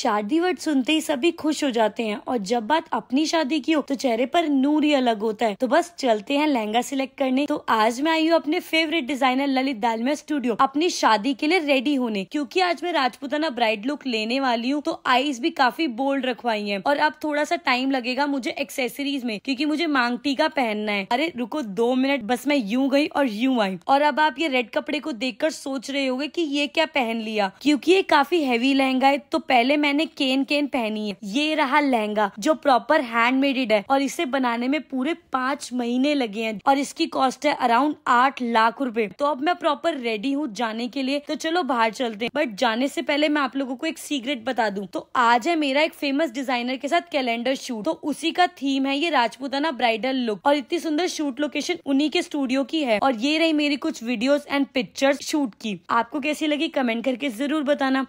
शादी वर्ड सुनते ही सभी खुश हो जाते हैं और जब बात अपनी शादी की हो तो चेहरे पर नूर ही अलग होता है तो बस चलते हैं लहंगा सिलेक्ट करने तो आज मैं आई हूँ अपने favourite designer Lalit Dalmia studio अपनी शादी के लिए रेडी होने क्योंकि आज मैं राजपूताना ब्राइड लुक लेने वाली हूँ तो आईज भी काफी बोल्ड रखवाई है और अब थोड़ा सा टाइम लगेगा मुझे एक्सेसरीज में क्यूँकी मुझे मांगटी का पहनना है अरे रुको दो मिनट बस मैं यू गई और यू आई और अब आप ये रेड कपड़े को देख सोच रहे हो की ये क्या पहन लिया क्यूँकी ये काफी हैवी लहंगा है तो पहले मैं मैंने केन केन पहनी है ये रहा लहंगा जो प्रॉपर हैंडमेडेड है और इसे बनाने में पूरे पांच महीने लगे हैं और इसकी कॉस्ट है अराउंड आठ लाख रुपए तो अब मैं प्रॉपर रेडी हूँ जाने के लिए तो चलो बाहर चलते हैं बट जाने से पहले मैं आप लोगों को एक सीक्रेट बता दूं तो आज है मेरा एक फेमस डिजाइनर के साथ कैलेंडर शूट तो उसी का थीम है ये राजपूताना ब्राइडल लुक और इतनी सुंदर शूट लोकेशन उन्हीं के स्टूडियो की है और ये रही मेरी कुछ वीडियोज एंड पिक्चर्स शूट की आपको कैसी लगी कमेंट करके जरूर बताना